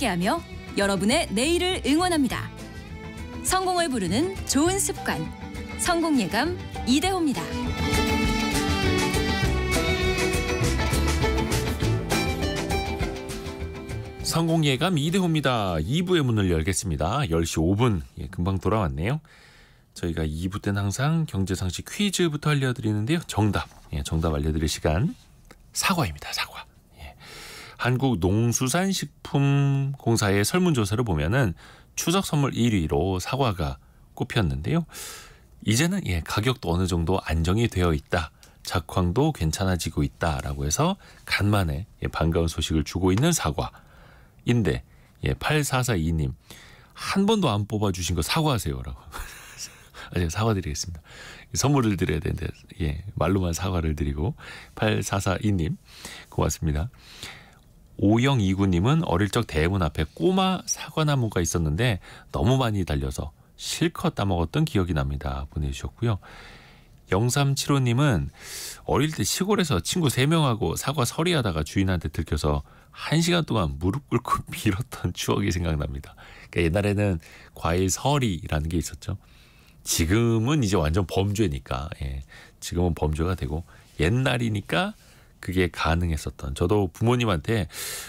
함께하며 여러분의 내일을 응원합니다. 성공을 부르는 좋은 습관, 성공예감 이대호입니다. 성공예감 이대호입니다. 2부의 문을 열겠습니다. 10시 5분. 예, 금방 돌아왔네요. 저희가 2부 때는 항상 경제상식 퀴즈부터 알려드리는데요. 정답. 예, 정답 알려드릴 시간. 사과입니다. 사과. 한국 농수산식품공사의 설문조사를 보면은 추석 선물 1위로 사과가 꼽혔는데요. 이제는 예, 가격도 어느 정도 안정이 되어 있다. 작황도 괜찮아지고 있다라고 해서 간만에 예, 반가운 소식을 주고 있는 사과인데 예, 8442님 한 번도 안 뽑아 주신 거 사과하세요라고. 아, 제가 사과드리겠습니다. 선물을 드려야 되는데 예, 말로만 사과를 드리고 8442님 고맙습니다. 오영이구님은 어릴 적 대문 앞에 꼬마 사과나무가 있었는데 너무 많이 달려서 실컷 따먹었던 기억이 납니다. 보내주셨고요. 0375님은 어릴 때 시골에서 친구 3명하고 사과 서리하다가 주인한테 들켜서 1시간 동안 무릎 꿇고 밀었던 추억이 생각납니다. 그러니까 옛날에는 과일 서리라는 게 있었죠. 지금은 이제 완전 범죄니까 예. 지금은 범죄가 되고 옛날이니까 그게 가능했었던 저도 부모님한테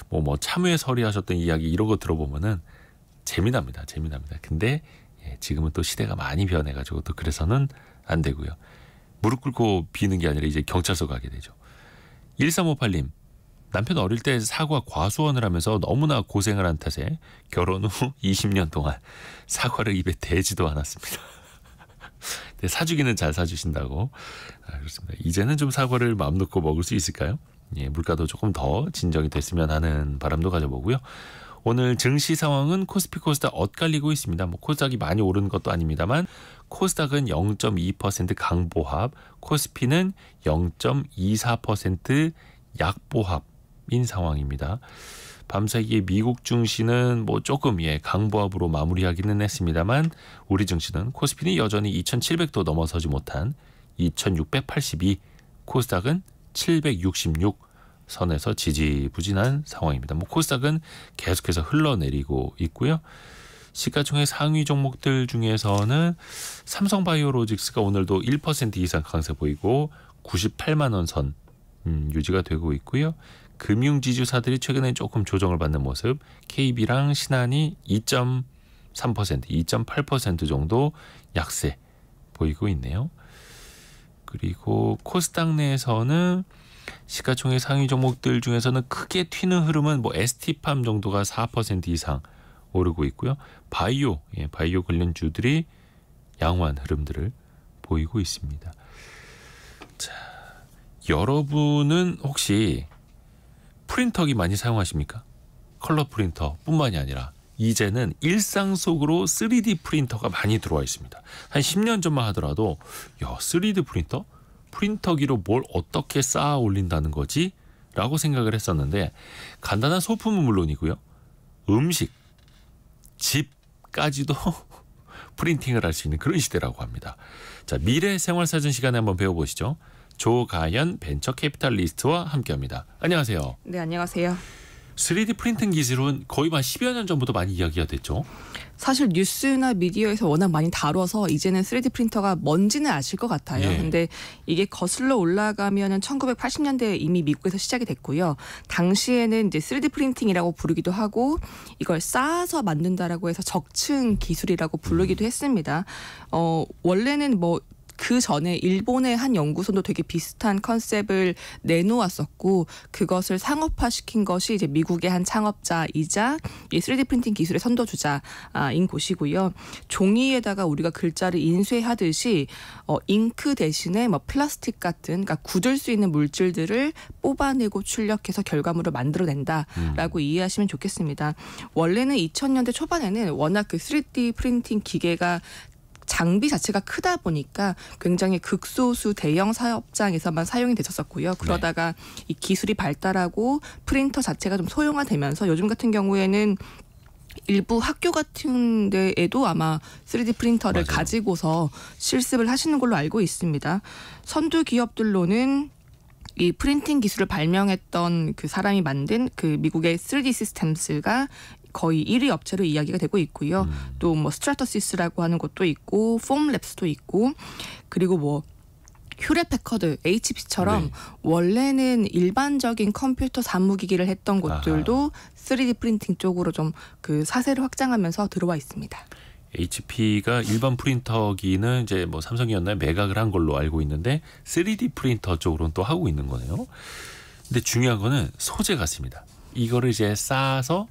뭐 뭐 참회 설리하셨던 이야기 이런 거 들어보면은 재미납니다. 재미납니다. 근데 예, 지금은 또 시대가 많이 변해가지고 또 그래서는 안 되고요. 무릎 꿇고 비는 게 아니라 이제 경찰서 가게 되죠. 1358님 남편 어릴 때 사과 과수원을 하면서 너무나 고생을 한 탓에 결혼 후 20년 동안 사과를 입에 대지도 않았습니다. 네, 사주기는 잘 사주신다고. 아, 그렇습니다. 이제는 좀 사과를 마음 놓고 먹을 수 있을까요? 예, 물가도 조금 더 진정이 됐으면 하는 바람도 가져보고요. 오늘 증시 상황은 코스피 코스닥 엇갈리고 있습니다. 뭐 코스닥이 많이 오른 것도 아닙니다만 코스닥은 0.2% 강보합, 코스피는 0.24% 약보합인 상황입니다. 밤새기에 미국 증시는 뭐 조금 예 강보합으로 마무리하기는 했습니다만 우리 증시는 코스피는 여전히 2,700도 넘어서지 못한 2,682 코스닥은 766 선에서 지지부진한 상황입니다. 뭐 코스닥은 계속해서 흘러내리고 있고요. 시가총액 상위 종목들 중에서는 삼성바이오로직스가 오늘도 1% 이상 강세 보이고 98만 원선 음, 유지가 되고 있고요. 금융 지주사들이 최근에 조금 조정을 받는 모습. KB랑 신한이 2.3%, 2.8% 정도 약세 보이고 있네요. 그리고 코스닥 내에서는 시가총액 상위 종목들 중에서는 크게 튀는 흐름은 뭐 ST팜 정도가 4% 이상 오르고 있고요. 바이오, 예, 바이오 관련주들이 양호한 흐름들을 보이고 있습니다. 자, 여러분은 혹시 프린터기 많이 사용하십니까? 컬러 프린터뿐만이 아니라 이제는 일상 속으로 3D 프린터가 많이 들어와 있습니다. 한 10년 전만 하더라도 야 3D 프린터? 프린터기로 뭘 어떻게 쌓아 올린다는 거지? 라고 생각을 했었는데 간단한 소품은 물론이고요. 음식, 집까지도 프린팅을 할 수 있는 그런 시대라고 합니다. 자, 미래 생활 사진 시간에 한번 배워보시죠. 조가연 벤처캐피탈리스트와 함께합니다. 안녕하세요. 네, 안녕하세요. 3D 프린팅 기술은 거의 한 10여 년 전부터 많이 이야기가 됐죠. 사실 뉴스나 미디어에서 워낙 많이 다뤄서 이제는 3D 프린터가 뭔지는 아실 것 같아요. 예. 근데 이게 거슬러 올라가면 1980년대에 이미 미국에서 시작이 됐고요. 당시에는 이제 3D 프린팅이라고 부르기도 하고 이걸 쌓아서 만든다라고 해서 적층 기술이라고 부르기도 음. 했습니다. 어, 원래는 뭐그 전에 일본의 한 연구소도 되게 비슷한 컨셉을 내놓았었고 그것을 상업화시킨 것이 이제 미국의 한 창업자이자 이 3D 프린팅 기술의 선도주자인 곳이고요. 종이에다가 우리가 글자를 인쇄하듯이 어, 잉크 대신에 뭐 플라스틱 같은 그러니까 굳을 수 있는 물질들을 뽑아내고 출력해서 결과물을 만들어낸다라고 음. 이해하시면 좋겠습니다. 원래는 2000년대 초반에는 워낙 그 3D 프린팅 기계가 장비 자체가 크다 보니까 굉장히 극소수 대형 사업장에서만 사용이 되셨었고요. 네. 그러다가 네. 이 기술이 발달하고 프린터 자체가 좀 소형화되면서 요즘 같은 경우에는 일부 학교 같은 데에도 아마 3D 프린터를 맞아요. 가지고서 실습을 하시는 걸로 알고 있습니다. 선두 기업들로는 이 프린팅 기술을 발명했던 그 사람이 만든 그 미국의 3D 시스템스가 거의 1위 업체로 이야기가 되고 있고요. 음. 또뭐 스트라터시스라고 하는 곳도 있고 폼랩스도 있고 그리고 뭐 휴레 패커드 HP처럼 네. 원래는 일반적인 컴퓨터 사무기기를 했던 곳들도 아하. 3D 프린팅 쪽으로 좀 그 사세를 확장하면서 들어와 있습니다. HP가 일반 프린터기는 이제 뭐삼성이었나 매각을 한 걸로 알고 있는데 3D 프린터 쪽으로는 또 하고 있는 거네요. 근데 중요한 거는 소재 같습니다. 이거를 이제 싸서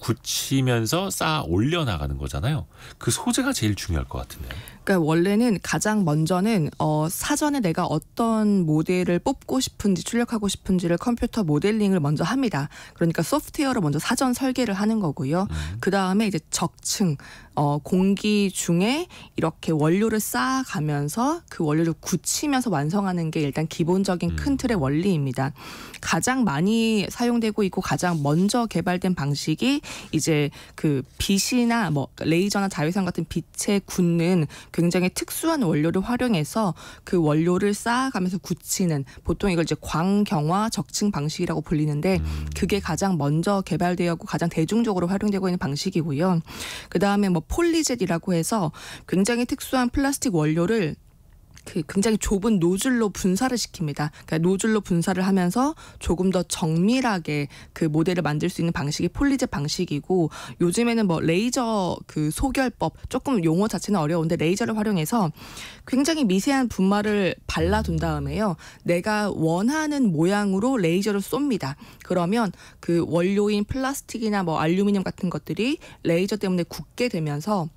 굳히면서 쌓아 올려 나가는 거잖아요. 그 소재가 제일 중요할 것 같은데요. 그러니까 원래는 가장 먼저는 어, 사전에 내가 어떤 모델을 뽑고 싶은지 출력하고 싶은지를 컴퓨터 모델링을 먼저 합니다. 그러니까 소프트웨어를 먼저 사전 설계를 하는 거고요. 음. 그 다음에 이제 적층 어, 공기 중에 이렇게 원료를 쌓아가면서 그 원료를 굳히면서 완성하는 게 일단 기본적인 큰 음. 틀의 원리입니다. 가장 많이 사용되고 있고 가장 먼저 개발된 방식이 이제 그 빛이나 뭐 레이저나 자외선 같은 빛에 굳는 굉장히 특수한 원료를 활용해서 그 원료를 쌓아가면서 굳히는 보통 이걸 이제 광경화 적층 방식이라고 불리는데 음. 그게 가장 먼저 개발되었고 가장 대중적으로 활용되고 있는 방식이고요. 그 다음에 뭐 뭐폴리젯이라고 해서 굉장히 특수한 플라스틱 원료를 그 굉장히 좁은 노즐로 분사를 시킵니다. 그러니까 노즐로 분사를 하면서 조금 더 정밀하게 그 모델을 만들 수 있는 방식이 폴리제 방식이고 요즘에는 뭐 레이저 그 소결법 조금 용어 자체는 어려운데 레이저를 활용해서 굉장히 미세한 분말을 발라둔 다음에요. 내가 원하는 모양으로 레이저를 쏩니다. 그러면 그 원료인 플라스틱이나 뭐 알루미늄 같은 것들이 레이저 때문에 굳게 되면서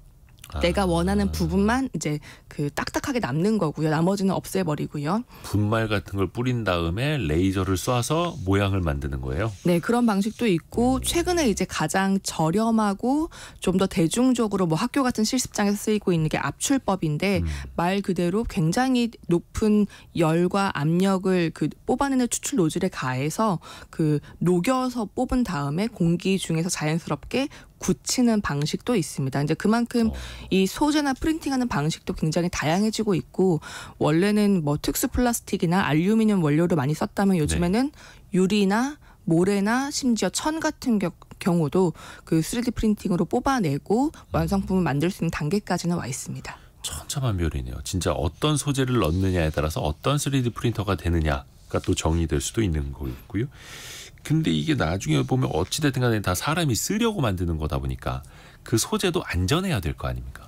아. 내가 원하는 부분만 이제 그 딱딱하게 남는 거고요. 나머지는 없애버리고요. 분말 같은 걸 뿌린 다음에 레이저를 쏴서 모양을 만드는 거예요. 네, 그런 방식도 있고 최근에 이제 가장 저렴하고 좀 더 대중적으로 뭐 학교 같은 실습장에서 쓰이고 있는 게 압출법인데 음. 말 그대로 굉장히 높은 열과 압력을 그 뽑아내는 추출 노즐에 가해서 그 녹여서 뽑은 다음에 공기 중에서 자연스럽게 굳히는 방식도 있습니다. 이제 그만큼 어. 이 소재나 프린팅하는 방식도 굉장히 다양해지고 있고 원래는 뭐 특수 플라스틱이나 알루미늄 원료를 많이 썼다면 네. 요즘에는 네. 유리나 모래나 심지어 천 같은 경, 경우도 그 3D 프린팅으로 뽑아내고 완성품을 만들 수 있는 단계까지는 와 있습니다. 천차만별이네요. 진짜 어떤 소재를 넣느냐에 따라서 어떤 3D 프린터가 되느냐가 또 정의될 수도 있는 거고요. 근데 이게 나중에 보면 어찌됐든 간에 다 사람이 쓰려고 만드는 거다 보니까 그 소재도 안전해야 될 거 아닙니까?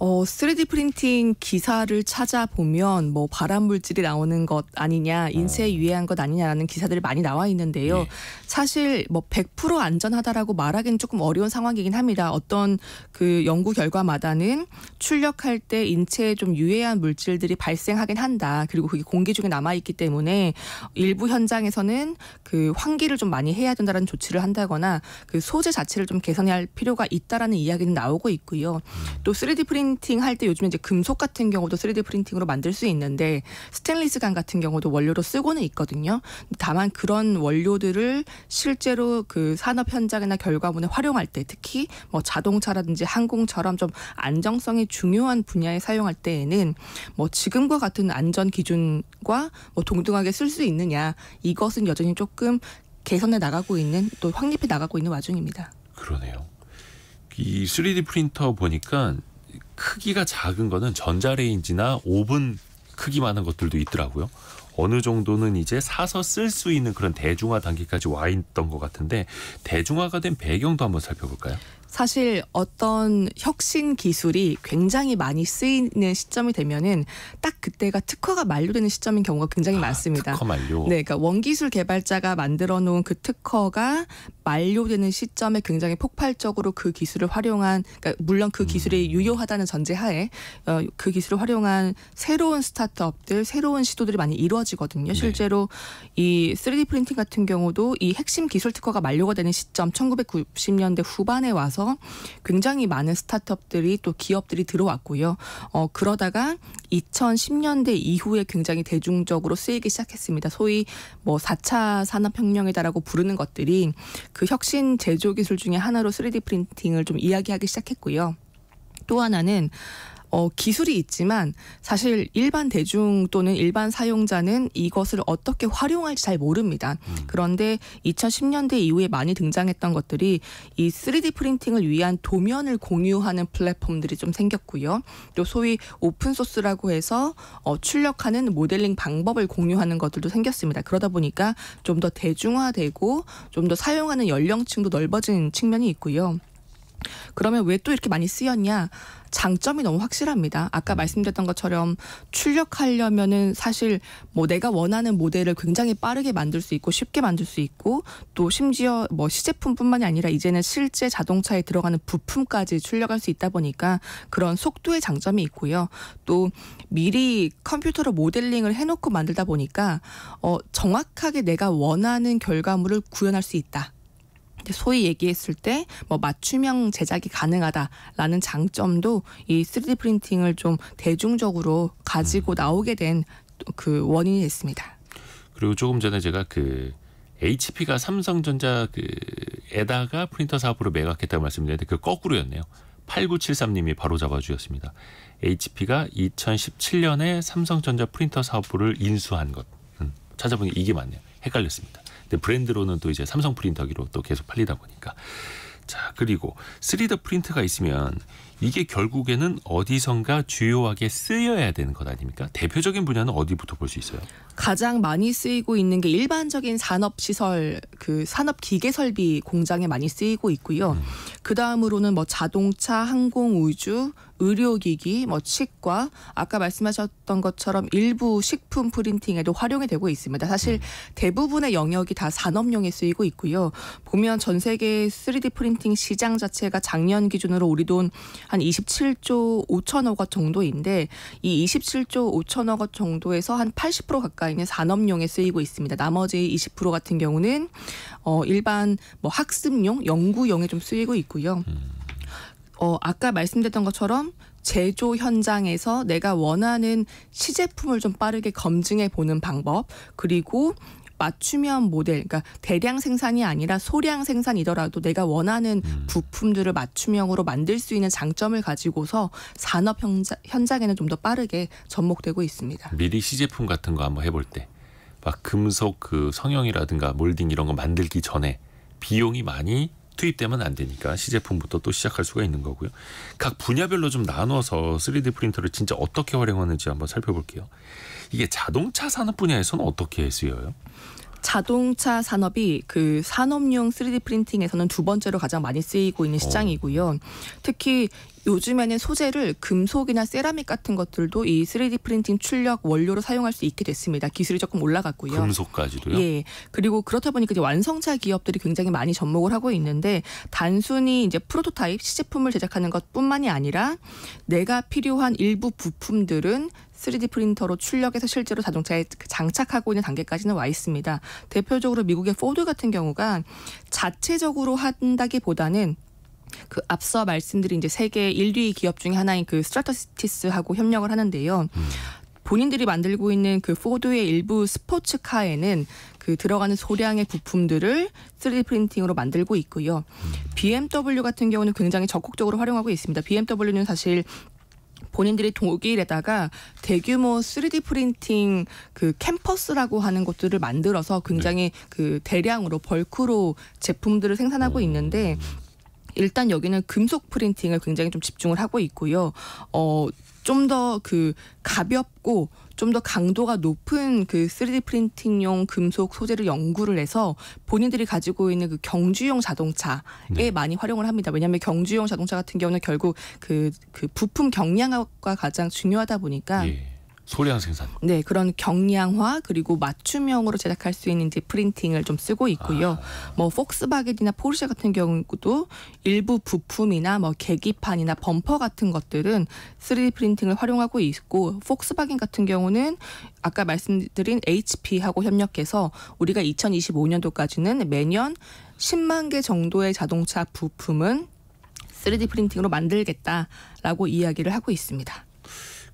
어, 3D 프린팅 기사를 찾아보면 뭐 발암 물질이 나오는 것 아니냐, 인체에 어. 유해한 것 아니냐라는 기사들이 많이 나와 있는데요. 예. 사실 뭐 100% 안전하다라고 말하기는 조금 어려운 상황이긴 합니다. 어떤 그 연구 결과마다는 출력할 때 인체에 좀 유해한 물질들이 발생하긴 한다. 그리고 그게 공기 중에 남아 있기 때문에 일부 현장에서는 그 환기를 좀 많이 해야 된다는 조치를 한다거나 그 소재 자체를 좀 개선할 해야 필요가 있다라는 이야기는 나오고 있고요. 또 3D 프린팅 할 때 요즘에 이제 금속 같은 경우도 3D 프린팅으로 만들 수 있는데 스테인리스 간 같은 경우도 원료로 쓰고는 있거든요. 다만 그런 원료들을 실제로 그 산업 현장이나 결과물에 활용할 때 특히 뭐 자동차라든지 항공처럼 좀 안정성이 중요한 분야에 사용할 때에는 뭐 지금과 같은 안전 기준과 뭐 동등하게 쓸 수 있느냐 이것은 여전히 조금 개선해 나가고 있는 또 확립해 나가고 있는 와중입니다. 그러네요. 이 3D 프린터 보니까 크기가 작은 거는 전자레인지나 오븐 크기 많은 것들도 있더라고요. 어느 정도는 이제 사서 쓸 수 있는 그런 대중화 단계까지 와 있던 것 같은데 대중화가 된 배경도 한번 살펴볼까요? 사실 어떤 혁신 기술이 굉장히 많이 쓰이는 시점이 되면은 딱 그때가 특허가 만료되는 시점인 경우가 굉장히 아, 많습니다. 특허 만료. 네, 그러니까 원기술 개발자가 만들어 놓은 그 특허가 만료되는 시점에 굉장히 폭발적으로 그 기술을 활용한 그러니까 물론 그 기술이 음. 유효하다는 전제하에 어, 그 기술을 활용한 새로운 스타트업들, 새로운 시도들이 많이 이루어지거든요. 네. 실제로 네. 이 3D 프린팅 같은 경우도 이 핵심 기술 특허가 만료가 되는 시점 1990년대 후반에 와서 있어서 굉장히 많은 스타트업들이 또 기업들이 들어왔고요. 어, 그러다가 2010년대 이후에 굉장히 대중적으로 쓰이기 시작했습니다. 소위 뭐 4차 산업혁명이다라고 부르는 것들이 그 혁신 제조 기술 중에 하나로 3D 프린팅을 좀 이야기하기 시작했고요. 또 하나는 어, 기술이 있지만 사실 일반 대중 또는 일반 사용자는 이것을 어떻게 활용할지 잘 모릅니다. 음. 그런데 2010년대 이후에 많이 등장했던 것들이 이 3D 프린팅을 위한 도면을 공유하는 플랫폼들이 좀 생겼고요. 또 소위 오픈 소스라고 해서 어, 출력하는 모델링 방법을 공유하는 것들도 생겼습니다. 그러다 보니까 좀 더 대중화되고 좀 더 사용하는 연령층도 넓어진 측면이 있고요. 그러면 왜 또 이렇게 많이 쓰였냐? 장점이 너무 확실합니다. 아까 음. 말씀드렸던 것처럼 출력하려면은 사실 뭐 내가 원하는 모델을 굉장히 빠르게 만들 수 있고 쉽게 만들 수 있고 또 심지어 뭐 시제품뿐만이 아니라 이제는 실제 자동차에 들어가는 부품까지 출력할 수 있다 보니까 그런 속도의 장점이 있고요. 또 미리 컴퓨터로 모델링을 해놓고 만들다 보니까 어, 정확하게 내가 원하는 결과물을 구현할 수 있다. 소위 얘기했을 때 뭐 맞춤형 제작이 가능하다라는 장점도 이 3D 프린팅을 좀 대중적으로 가지고 음. 나오게 된 그 원인이 됐습니다. 그리고 조금 전에 제가 그 HP가 삼성전자 그에다가 프린터 사업으로 매각했다고 말씀드렸는데 그 거꾸로였네요. 8973님이 바로 잡아주셨습니다. HP가 2017년에 삼성전자 프린터 사업부를 인수한 것. 음, 찾아보니 이게 맞네요. 헷갈렸습니다. 근데 네, 브랜드로는 또 이제 삼성 프린터기로 또 계속 팔리다 보니까 자 그리고 3D 프린트가 있으면 이게 결국에는 어디선가 주요하게 쓰여야 되는 것 아닙니까? 대표적인 분야는 어디부터 볼 수 있어요? 가장 많이 쓰이고 있는 게 일반적인 산업 시설, 그 산업 기계 설비 공장에 많이 쓰이고 있고요. 음. 그 다음으로는 뭐 자동차, 항공, 우주, 의료기기, 뭐 치과, 아까 말씀하셨던 것처럼 일부 식품 프린팅에도 활용이 되고 있습니다. 사실 음. 대부분의 영역이 다 산업용에 쓰이고 있고요. 보면 전 세계 3D 프린팅 시장 자체가 작년 기준으로 우리 돈한 27조 5천억 원 정도인데 이 27조 5천억 원 정도에서 한 80% 가까이는 산업용에 쓰이고 있습니다. 나머지 20% 같은 경우는 어 일반 뭐 학습용, 연구용에 좀 쓰이고 있고요. 음. 어 아까 말씀드렸던 것처럼 제조 현장에서 내가 원하는 시제품을 좀 빠르게 검증해 보는 방법 그리고 맞춤형 모델, 그러니까 대량 생산이 아니라 소량 생산이더라도 내가 원하는 음. 부품들을 맞춤형으로 만들 수 있는 장점을 가지고서 산업 현장, 에는 좀 더 빠르게 접목되고 있습니다. 미리 시제품 같은 거 한번 해볼 때, 막 금속 그 성형이라든가 몰딩 이런 거 만들기 전에 비용이 많이 투입되면 안 되니까 시제품부터 또 시작할 수가 있는 거고요. 각 분야별로 좀 나눠서 3D 프린터를 진짜 어떻게 활용하는지 한번 살펴볼게요. 이게 자동차 산업 분야에서는 어떻게 쓰여요? 자동차 산업이 그 산업용 3D 프린팅에서는 두 번째로 가장 많이 쓰이고 있는 어. 시장이고요. 특히 요즘에는 소재를 금속이나 세라믹 같은 것들도 이 3D 프린팅 출력 원료로 사용할 수 있게 됐습니다. 기술이 조금 올라갔고요. 금속까지도요? 예. 그리고 그렇다 보니까 이제 완성차 기업들이 굉장히 많이 접목을 하고 있는데 단순히 이제 프로토타입 시제품을 제작하는 것뿐만이 아니라 내가 필요한 일부 부품들은 3D 프린터로 출력해서 실제로 자동차에 그 장착하고 있는 단계까지는 와 있습니다. 대표적으로 미국의 포드 같은 경우가 자체적으로 한다기보다는 그 앞서 말씀드린 이제 세계 1위 기업 중에 하나인 그 스트라토시티스하고 협력을 하는데요. 음. 본인들이 만들고 있는 그 포드의 일부 스포츠카에는 그 들어가는 소량의 부품들을 3D 프린팅으로 만들고 있고요. BMW 음. 같은 경우는 굉장히 적극적으로 활용하고 있습니다. BMW는 사실 본인들이 독일에다가 대규모 3D 프린팅 그 캠퍼스라고 하는 것들을 만들어서 굉장히 네. 그 대량으로 벌크로 제품들을 생산하고 음. 있는데 일단 여기는 금속 프린팅을 굉장히 좀 집중을 하고 있고요. 어 좀더그 가볍고 좀 더 강도가 높은 그 3D 프린팅용 금속 소재를 연구를 해서 본인들이 가지고 있는 그 경주용 자동차에 네. 많이 활용을 합니다. 왜냐하면 경주용 자동차 같은 경우는 결국 그, 그 부품 경량화가 가장 중요하다 보니까 예. 소량 생산. 네, 그런 경량화 그리고 맞춤형으로 제작할 수 있는 이제 프린팅을 좀 쓰고 있고요. 아. 뭐 폭스바겐이나 포르쉐 같은 경우도 일부 부품이나 뭐 계기판이나 범퍼 같은 것들은 3D 프린팅을 활용하고 있고 폭스바겐 같은 경우는 아까 말씀드린 HP하고 협력해서 우리가 2025년도까지는 매년 10만 개 정도의 자동차 부품은 3D 프린팅으로 만들겠다라고 이야기를 하고 있습니다.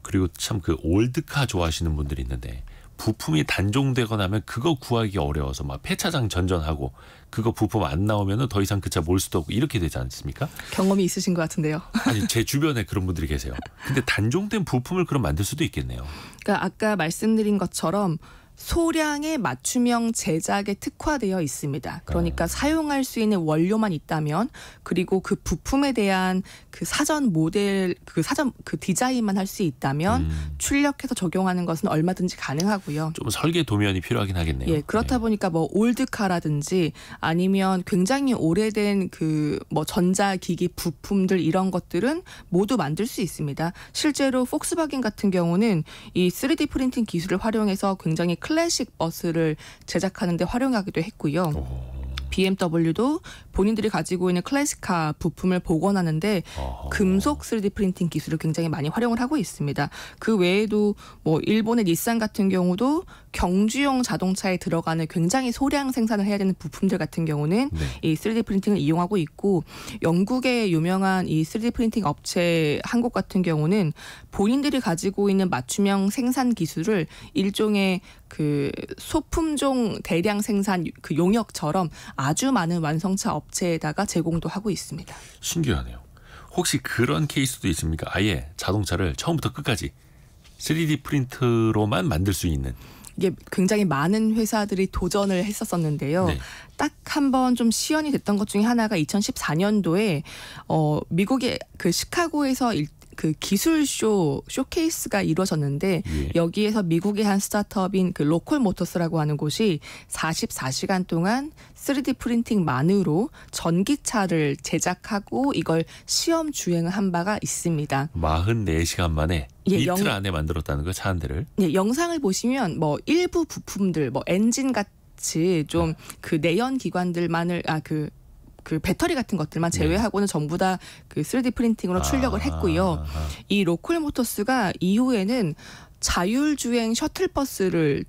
그리고 참 그 올드카 좋아하시는 분들이 있는데 부품이 단종되거 나면 하 그거 구하기 어려워서 막 폐차장 전전하고 그거 부품 안 나오면은 더 이상 그 차 몰 수도 없고 이렇게 되지 않습니까? 경험이 있으신 것 같은데요. 아니 제 주변에 그런 분들이 계세요. 근데 단종된 부품을 그럼 만들 수도 있겠네요. 그러니까 아까 말씀드린 것처럼 소량의 맞춤형 제작에 특화되어 있습니다. 그러니까 네. 사용할 수 있는 원료만 있다면 그리고 그 부품에 대한 그 사전 모델 그 사전 그 디자인만 할 수 있다면 음. 출력해서 적용하는 것은 얼마든지 가능하고요. 좀 설계 도면이 필요하긴 하겠네요. 예, 그렇다 네. 보니까 뭐 올드카라든지 아니면 굉장히 오래된 그 뭐 전자기기 부품들 이런 것들은 모두 만들 수 있습니다. 실제로 폭스바겐 같은 경우는 이 3D 프린팅 기술을 활용해서 굉장히 클래식 버스를 제작하는데 활용하기도 했고요. 오. BMW도 본인들이 가지고 있는 클래식카 부품을 복원하는데 아. 금속 3D 프린팅 기술을 굉장히 많이 활용을 하고 있습니다. 그 외에도 뭐 일본의 닛산 같은 경우도 경주용 자동차에 들어가는 굉장히 소량 생산을 해야 되는 부품들 같은 경우는 네. 이 3D 프린팅을 이용하고 있고 영국의 유명한 이 3D 프린팅 업체 한국 같은 경우는 본인들이 가지고 있는 맞춤형 생산 기술을 일종의 그 소품종 대량 생산 그 용역처럼 아주 많은 완성차 업체에다가 제공도 하고 있습니다. 신기하네요. 혹시 그런 케이스도 있습니까? 아예 자동차를 처음부터 끝까지 3D 프린트로만 만들 수 있는 이게 굉장히 많은 회사들이 도전을 했었었는데요. 네. 딱한 번 좀 시연이 됐던 것 중에 하나가 2014년도에 어 미국의 그 시카고에서 일, 그 기술쇼 쇼케이스가 이루어졌는데 예. 여기에서 미국의 한 스타트업인 그 로컬 모터스라고 하는 곳이 44시간 동안 3D 프린팅만으로 전기차를 제작하고 이걸 시험 주행을 한 바가 있습니다. 44시간 만에 예, 이틀 영... 안에 만들었다는 거차 한 대를. 예, 영상을 보시면 뭐 일부 부품들 뭐 엔진 같이 좀그 네. 내연 기관들만을 아그 그 배터리 같은 것들만 네. 제외하고는 네. 전부 다 그 3D 프린팅으로 출력을 아, 했고요. 아, 아. 이 로컬 모터스가 이후에는 자율주행 셔틀버스를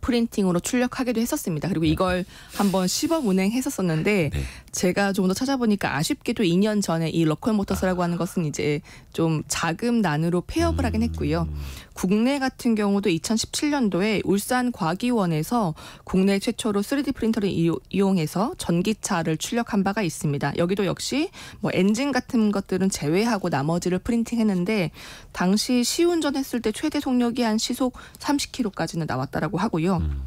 프린팅으로 출력하기도 했었습니다. 그리고 네. 이걸 한번 시범 운행했었었는데 네. 제가 좀 더 찾아보니까 아쉽게도 2년 전에 이 러컬 모터스라고 하는 것은 이제 좀 자금 난으로 폐업을 하긴 했고요. 음. 국내 같은 경우도 2017년도에 울산 과기원에서 국내 최초로 3D 프린터를 이용해서 전기차를 출력한 바가 있습니다. 여기도 역시 뭐 엔진 같은 것들은 제외하고 나머지를 프린팅했는데 당시 시운전했을 때 최대 속력이 한 시속 30km까지는 나왔다라고 하고요. 음.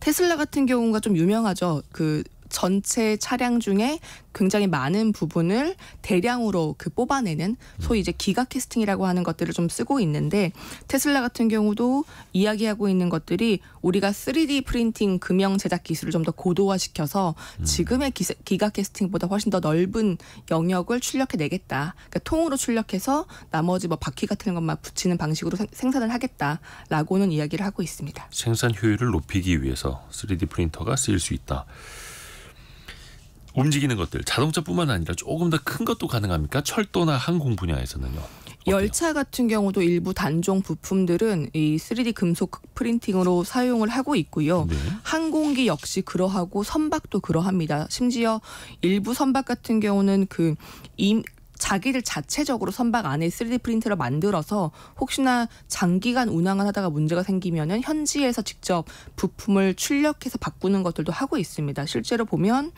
테슬라 같은 경우가 좀 유명하죠. 그 전체 차량 중에 굉장히 많은 부분을 대량으로 그 뽑아내는 소위 이제 기가 캐스팅이라고 하는 것들을 좀 쓰고 있는데 테슬라 같은 경우도 이야기하고 있는 것들이 우리가 3D 프린팅 금형 제작 기술을 좀 더 고도화시켜서 음. 지금의 기세, 기가 캐스팅보다 훨씬 더 넓은 영역을 출력해내겠다. 그러니까 통으로 출력해서 나머지 뭐 바퀴 같은 것만 붙이는 방식으로 생산을 하겠다라고는 이야기를 하고 있습니다. 생산 효율을 높이기 위해서 3D 프린터가 쓰일 수 있다. 움직이는 것들 자동차뿐만 아니라 조금 더 큰 것도 가능합니까? 철도나 항공 분야에서는요. 열차 같은 경우도 일부 단종 부품들은 이 3D 금속 프린팅으로 사용을 하고 있고요. 네. 항공기 역시 그러하고 선박도 그러합니다. 심지어 일부 선박 같은 경우는 그 임, 자기들 자체적으로 선박 안에 3D 프린트를 만들어서 혹시나 장기간 운항을 하다가 문제가 생기면은 현지에서 직접 부품을 출력해서 바꾸는 것들도 하고 있습니다. 실제로 보면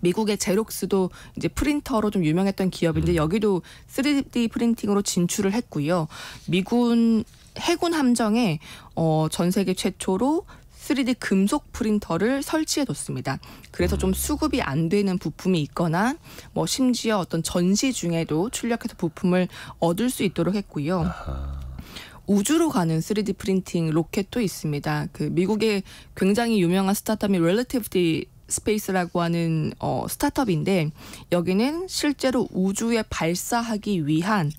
미국의 제록스도 이제 프린터로 좀 유명했던 기업인데 음. 여기도 3D 프린팅으로 진출을 했고요. 미군 해군 함정에 어, 전 세계 최초로 3D 금속 프린터를 설치해 뒀습니다. 그래서 좀 음. 수급이 안 되는 부품이 있거나 뭐 심지어 어떤 전시 중에도 출력해서 부품을 얻을 수 있도록 했고요. 우주로 가는 3D 프린팅 로켓도 있습니다. 그 미국의 굉장히 유명한 스타트업인 이 렐레티브디 스페이스라고 하는 어, 스타트업인데 여기는 실제로 우주에 발사하기 위한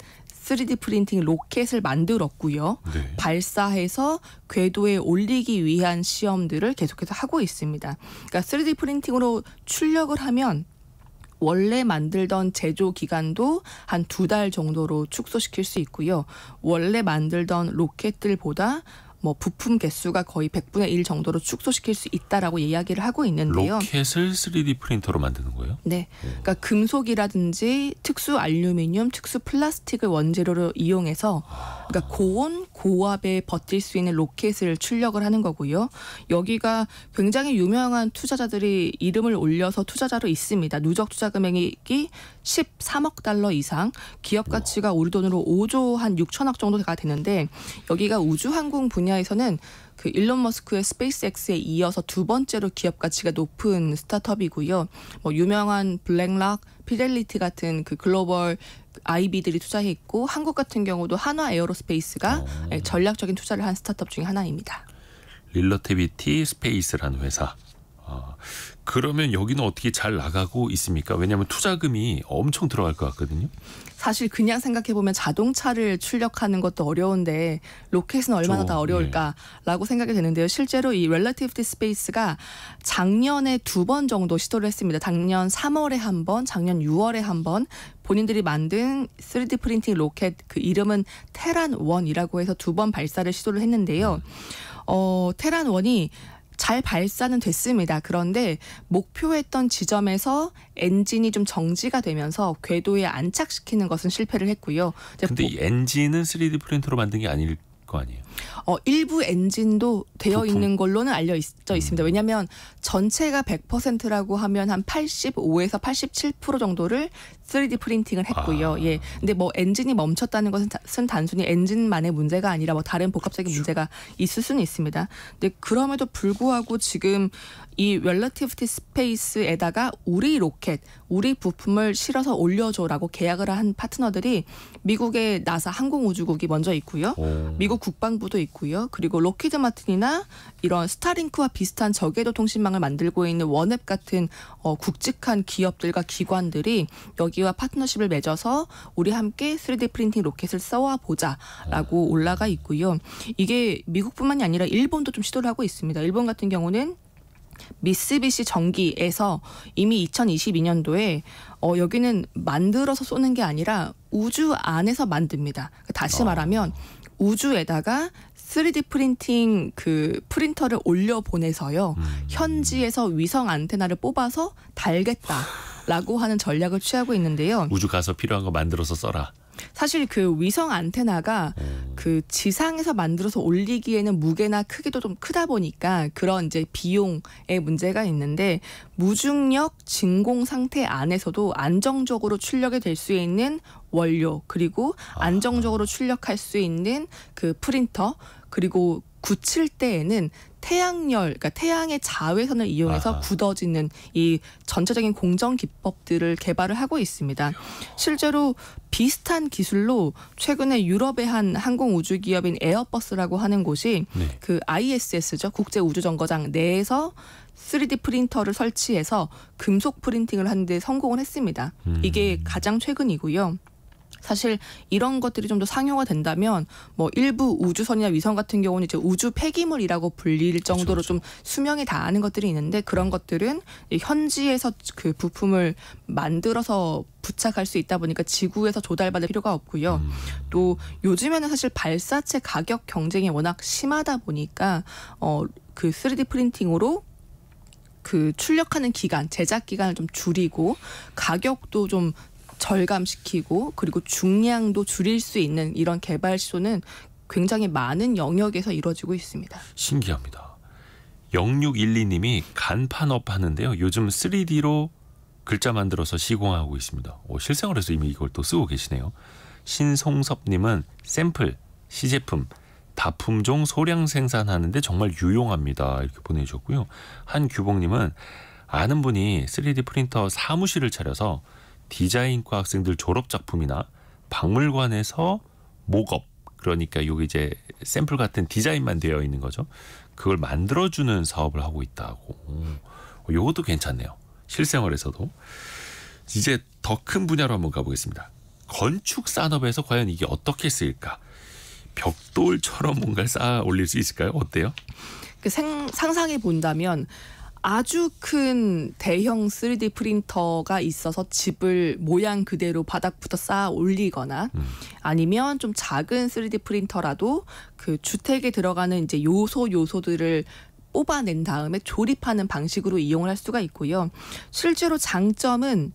3D 프린팅 로켓을 만들었고요. 네. 발사해서 궤도에 올리기 위한 시험들을 계속해서 하고 있습니다. 그러니까 3D 프린팅으로 출력을 하면 원래 만들던 제조 기간도 한 두 달 정도로 축소시킬 수 있고요. 원래 만들던 로켓들보다 뭐 부품 개수가 거의 100분의 1 정도로 축소시킬 수 있다라고 이야기를 하고 있는데요. 로켓을 3D 프린터로 만드는 거예요? 네. 오. 그러니까 금속이라든지 특수 알루미늄, 특수 플라스틱을 원재료로 이용해서 그러니까 고온, 고압에 버틸 수 있는 로켓을 출력을 하는 거고요. 여기가 굉장히 유명한 투자자들이 이름을 올려서 투자자로 있습니다. 누적 투자 금액이 13억 달러 이상, 기업 가치가 우리 돈으로 5조 한 6천억 정도가 되는데 여기가 우주항공 분야에서는 그 일론 머스크의 스페이스X에 이어서 두 번째로 기업 가치가 높은 스타트업이고요. 뭐 유명한 블랙락, 피델리티 같은 그 글로벌 아이비들이 투자했고 한국 같은 경우도 한화 에어로스페이스가 어. 예, 전략적인 투자를 한 스타트업 중에 하나입니다. 릴러티비티 스페이스라는 회사. 어, 그러면 여기는 어떻게 잘 나가고 있습니까? 왜냐하면 투자금이 엄청 들어갈 것 같거든요. 사실 그냥 생각해 보면 자동차를 출력하는 것도 어려운데 로켓은 얼마나 저, 다 그렇죠. 어려울까라고 네. 생각이 되는데요. 실제로 이 렐러티브 디스페이스가 작년에 두 번 정도 시도를 했습니다. 작년 3월에 한 번, 작년 6월에 한 번, 본인들이 만든 3D 프린팅 로켓 그 이름은 테란 원이라고 해서 두 번 발사를 시도를 했는데요. 음. 어, 테란 원이 잘 발사는 됐습니다. 그런데 목표했던 지점에서 엔진이 좀 정지가 되면서 궤도에 안착시키는 것은 실패를 했고요. 근데 이 엔진은 3D 프린터로 만든 게 아닐 거 아니에요? 어, 일부 엔진도 되어 부품. 있는 걸로는 알려 져 음. 있습니다. 왜냐하면 전체가 100%라고 하면 한 85에서 87% 정도를 3D 프린팅을 했고요. 아. 예. 근데 뭐 엔진이 멈췄다는 것은 단순히 엔진만의 문제가 아니라 뭐 다른 복합적인 문제가 있을 수는 있습니다. 근데 그럼에도 불구하고 지금 이 웰러티브티 스페이스에다가 우리 로켓, 우리 부품을 실어서 올려줘라고 계약을 한 파트너들이 미국의 나사 항공우주국이 먼저 있고요. 오. 미국 국방 부 통부도 있고요. 그리고 로키드 마틴이나 이런 스타링크와 비슷한 저궤도 통신망을 만들고 있는 원앱 같은 어, 굵직한 기업들과 기관들이 여기와 파트너십을 맺어서 우리 함께 3D 프린팅 로켓을 써와 보자라고 아. 올라가 있고요. 이게 미국뿐만이 아니라 일본도 좀 시도를 하고 있습니다. 일본 같은 경우는 미쓰비시 전기에서 이미 2022년도에 어, 여기는 만들어서 쏘는 게 아니라 우주 안에서 만듭니다. 다시 아. 말하면 어. 우주에다가 3D 프린팅 그 프린터를 올려 보내서요. 음. 현지에서 위성 안테나를 뽑아서 달겠다. 라고 하는 전략을 취하고 있는데요. 우주 가서 필요한 거 만들어서 써라. 사실 그 위성 안테나가 음. 그 지상에서 만들어서 올리기에는 무게나 크기도 좀 크다 보니까 그런 이제 비용의 문제가 있는데 무중력 진공 상태 안에서도 안정적으로 출력이 될 수 있는 원료 그리고 아. 안정적으로 출력할 수 있는 그 프린터 그리고 굳힐 때에는 태양열, 그러니까 태양의 자외선을 이용해서 아하. 굳어지는 이 전체적인 공정 기법들을 개발을 하고 있습니다. 실제로 비슷한 기술로 최근에 유럽의 한 항공 우주 기업인 에어버스라고 하는 곳이 네. 그 ISS죠 국제 우주 정거장 내에서 3D 프린터를 설치해서 금속 프린팅을 하는데 성공을 했습니다. 음. 이게 가장 최근이고요. 사실 이런 것들이 좀 더 상용화 된다면 뭐 일부 우주선이나 위성 같은 경우는 이제 우주 폐기물이라고 불릴 정도로 그렇죠. 좀 수명이 다하는 것들이 있는데 그런 것들은 현지에서 그 부품을 만들어서 부착할 수 있다 보니까 지구에서 조달받을 필요가 없고요. 음. 또 요즘에는 사실 발사체 가격 경쟁이 워낙 심하다 보니까 어그 3D 프린팅으로 그 출력하는 기간, 제작 기간을 좀 줄이고 가격도 좀 절감시키고 그리고 중량도 줄일 수 있는 이런 개발 시도는 굉장히 많은 영역에서 이루어지고 있습니다. 신기합니다. 0612님이 간판업 하는데요. 요즘 3D로 글자 만들어서 시공하고 있습니다. 오, 실생활 에서 이미 이걸 또 쓰고 계시네요. 신송섭님은 샘플, 시제품, 다품종 소량 생산하는데 정말 유용합니다. 이렇게 보내주셨고요. 한규봉님은 아는 분이 3D 프린터 사무실을 차려서 디자인과 학생들 졸업 작품이나 박물관에서 목업 그러니까 요기 이제 샘플 같은 디자인만 되어 있는 거죠. 그걸 만들어주는 사업을 하고 있다고. 요것도 괜찮네요. 실생활에서도. 이제 더 큰 분야로 한번 가보겠습니다. 건축 산업에서 과연 이게 어떻게 쓰일까? 벽돌처럼 뭔가를 쌓아 올릴 수 있을까요? 어때요? 그 생, 상상해 본다면 아주 큰 대형 3D 프린터가 있어서 집을 모양 그대로 바닥부터 쌓아 올리거나 음. 아니면 좀 작은 3D 프린터라도 그 주택에 들어가는 이제 요소 요소들을 뽑아낸 다음에 조립하는 방식으로 이용을 할 수가 있고요. 실제로 장점은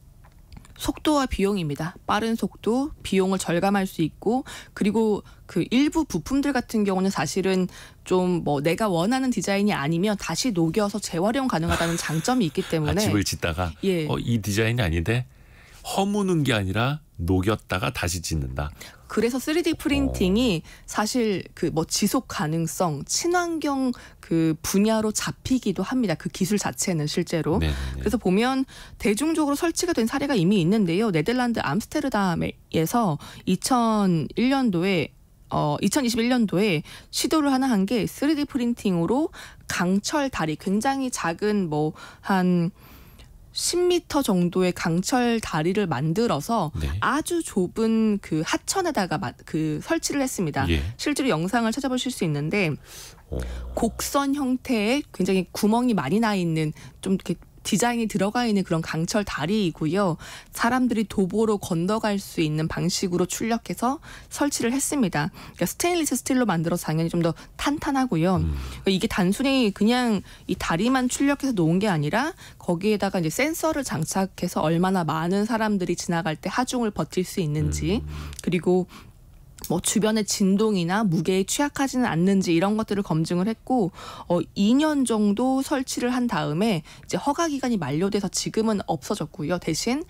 속도와 비용입니다. 빠른 속도, 비용을 절감할 수 있고 그리고 그 일부 부품들 같은 경우는 사실은 좀 뭐 내가 원하는 디자인이 아니면 다시 녹여서 재활용 가능하다는 장점이 있기 때문에 아, 집을 짓다가 예. 어, 이 디자인이 아닌데 허무는 게 아니라 녹였다가 다시 짓는다. 그래서 3D 프린팅이 어. 사실 그 뭐 지속 가능성, 친환경 그 분야로 잡히기도 합니다. 그 기술 자체는 실제로. 네네. 네. 그래서 보면 대중적으로 설치가 된 사례가 이미 있는데요. 네덜란드 암스테르담에서 2001년도에 어 2021년도에 시도를 하나 한 게 3D 프린팅으로 강철 다리 굉장히 작은 뭐한 10m 정도의 강철 다리를 만들어서 네. 아주 좁은 그 하천에다가 그 설치를 했습니다. 예. 실제로 영상을 찾아보실 수 있는데 오. 곡선 형태의 굉장히 구멍이 많이 나 있는 좀 이렇게 디자인이 들어가 있는 그런 강철 다리이고요. 사람들이 도보로 건너갈 수 있는 방식으로 출력해서 설치를 했습니다. 그러니까 스테인리스 스틸로 만들어서 당연히 좀 더 탄탄하고요. 음. 그러니까 이게 단순히 그냥 이 다리만 출력해서 놓은 게 아니라 거기에다가 이제 센서를 장착해서 얼마나 많은 사람들이 지나갈 때 하중을 버틸 수 있는지 음. 그리고 뭐 주변의 진동이나 무게에 취약하지는 않는지 이런 것들을 검증을 했고 어 2년 정도 설치를 한 다음에 이제 허가 기간이 만료돼서 지금은 없어졌고요. 대신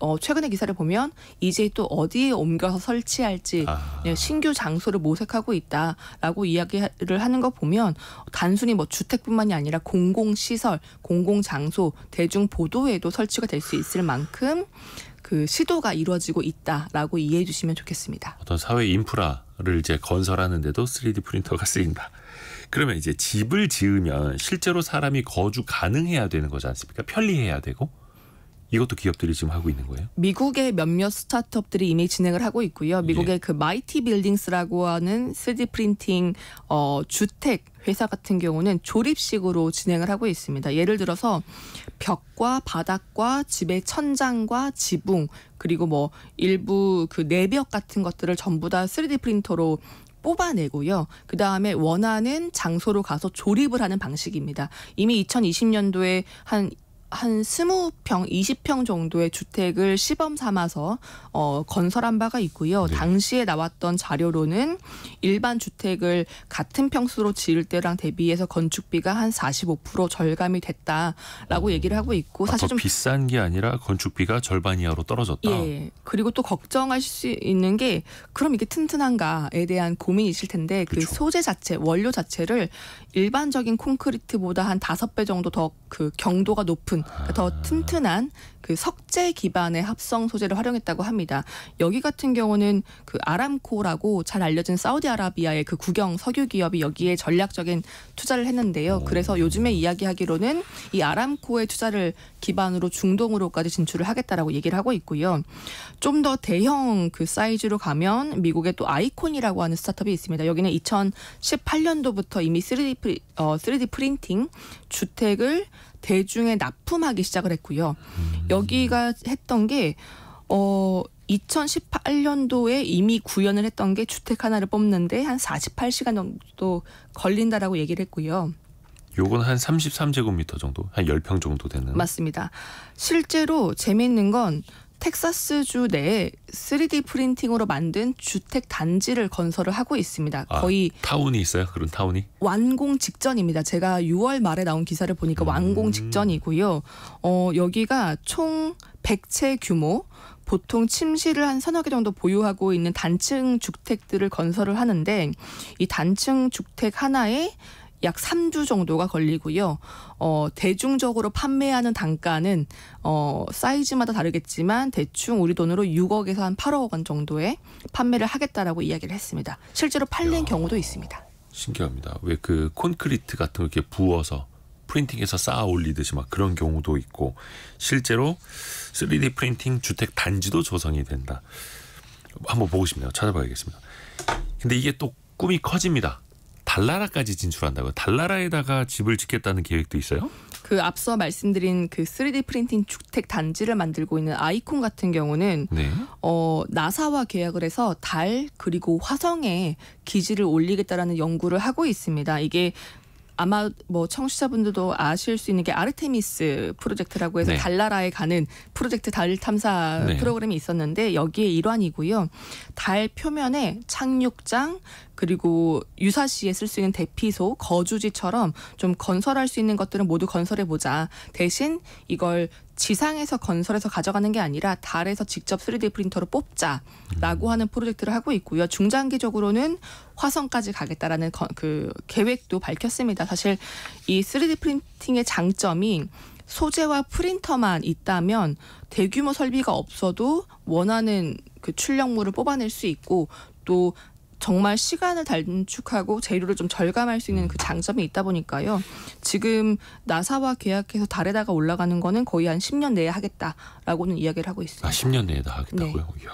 어, 최근에 기사를 보면 이제 또 어디에 옮겨서 설치할지 아. 네, 신규 장소를 모색하고 있다라고 이야기를 하는 거 보면 단순히 뭐 주택뿐만이 아니라 공공 시설, 공공 장소, 대중 보도에도 설치가 될 수 있을 만큼 그 시도가 이루어지고 있다라고 이해해 주시면 좋겠습니다. 어떤 사회 인프라를 이제 건설하는데도 3D 프린터가 쓰인다. 그러면 이제 집을 지으면 실제로 사람이 거주 가능해야 되는 거지 않습니까? 편리해야 되고. 이것도 기업들이 지금 하고 있는 거예요? 미국의 몇몇 스타트업들이 이미 진행을 하고 있고요. 미국의 예. 그 마이티 빌딩스라고 하는 3D 프린팅 어, 주택 회사 같은 경우는 조립식으로 진행을 하고 있습니다. 예를 들어서 벽과 바닥과 집의 천장과 지붕 그리고 뭐 일부 그 내벽 같은 것들을 전부 다 3D 프린터로 뽑아내고요. 그 다음에 원하는 장소로 가서 조립을 하는 방식입니다. 이미 2020년도에 한한 스무 평 이십 평 정도의 주택을 시범 삼아서 어, 건설한 바가 있고요. 네. 당시에 나왔던 자료로는 일반 주택을 같은 평수로 지을 때랑 대비해서 건축비가 한 사십오 프로 절감이 됐다라고 음. 얘기를 하고 있고 아, 사실 아, 좀 비싼 게 아니라 건축비가 절반 이하로 떨어졌다. 예. 그리고 또 걱정하실 수 있는 게 그럼 이게 튼튼한가에 대한 고민이실 텐데 그 그쵸. 그 소재 자체, 원료 자체를 일반적인 콘크리트보다 한 다섯 배 정도 더그 경도가 높은 그더 그러니까 아. 튼튼한 그 석재 기반의 합성 소재를 활용했다고 합니다. 여기 같은 경우는 그 아람코라고 잘 알려진 사우디아라비아의 그 국영 석유 기업이 여기에 전략적인 투자를 했는데요. 그래서 요즘에 이야기하기로는 이 아람코의 투자를 기반으로 중동으로까지 진출을 하겠다라고 얘기를 하고 있고요. 좀 더 대형 그 사이즈로 가면 미국의 또 아이콘이라고 하는 스타트업이 있습니다. 여기는 2018년도부터 이미 3D 프리, 어, 3D 프린팅 주택을 대중에 납품하기 시작을 했고요. 음. 여기가 했던 게 어. 2018년도에 이미 구현을 했던 게 주택 하나를 뽑는데 한 48시간 정도 걸린다라고 얘기를 했고요. 요건 한 33제곱미터 정도, 한 10평 정도 되는. 맞습니다. 실제로 재미있는 건 텍사스주 내에 3D 프린팅으로 만든 주택 단지를 건설을 하고 있습니다. 아, 거의 타운이 있어요? 그런 타운이? 완공 직전입니다. 제가 6월 말에 나온 기사를 보니까 음. 완공 직전이고요. 어, 여기가 총 100채 규모 보통 침실을 한 서너 개 정도 보유하고 있는 단층 주택들을 건설을 하는데 이 단층 주택 하나에 약 3주 정도가 걸리고요. 어, 대중적으로 판매하는 단가는 어, 사이즈마다 다르겠지만 대충 우리 돈으로 6억에서 한 8억 원 정도에 판매를 하겠다라고 이야기를 했습니다. 실제로 팔린 야, 경우도 있습니다. 신기합니다. 왜 그 콘크리트 같은 거 이렇게 부어서 프린팅해서 쌓아 올리듯이 막 그런 경우도 있고 실제로 3D 프린팅 주택 단지도 조성이 된다. 한번 보고 싶네요. 찾아봐야겠습니다. 근데 이게 또 꿈이 커집니다. 달나라까지 진출한다고요? 달나라에다가 집을 짓겠다는 계획도 있어요? 그 앞서 말씀드린 그 3D 프린팅 주택 단지를 만들고 있는 아이콘 같은 경우는 네. 어, 나사와 계약을 해서 달 그리고 화성에 기지를 올리겠다라는 연구를 하고 있습니다. 이게 아마 뭐 청취자분들도 아실 수 있는 게 아르테미스 프로젝트라고 해서 네. 달나라에 가는 프로젝트 달 탐사 네. 프로그램이 있었는데 여기에 일환이고요. 달 표면에 착륙장 그리고 유사시에 쓸 수 있는 대피소, 거주지처럼 좀 건설할 수 있는 것들은 모두 건설해 보자. 대신 이걸 지상에서 건설해서 가져가는 게 아니라 달에서 직접 3D 프린터로 뽑자라고 음. 하는 프로젝트를 하고 있고요. 중장기적으로는 화성까지 가겠다라는 그 계획도 밝혔습니다. 사실 이 3D 프린팅의 장점이 소재와 프린터만 있다면 대규모 설비가 없어도 원하는 그 출력물을 뽑아낼 수 있고 또 정말 시간을 단축하고 재료를 좀 절감할 수 있는 그 장점이 있다 보니까요. 지금 나사와 계약해서 달에다가 올라가는 거는 거의 한 10년 내에 하겠다라고는 이야기를 하고 있습니다. 아, 10년 내에 다 하겠다고요? 네. 이야,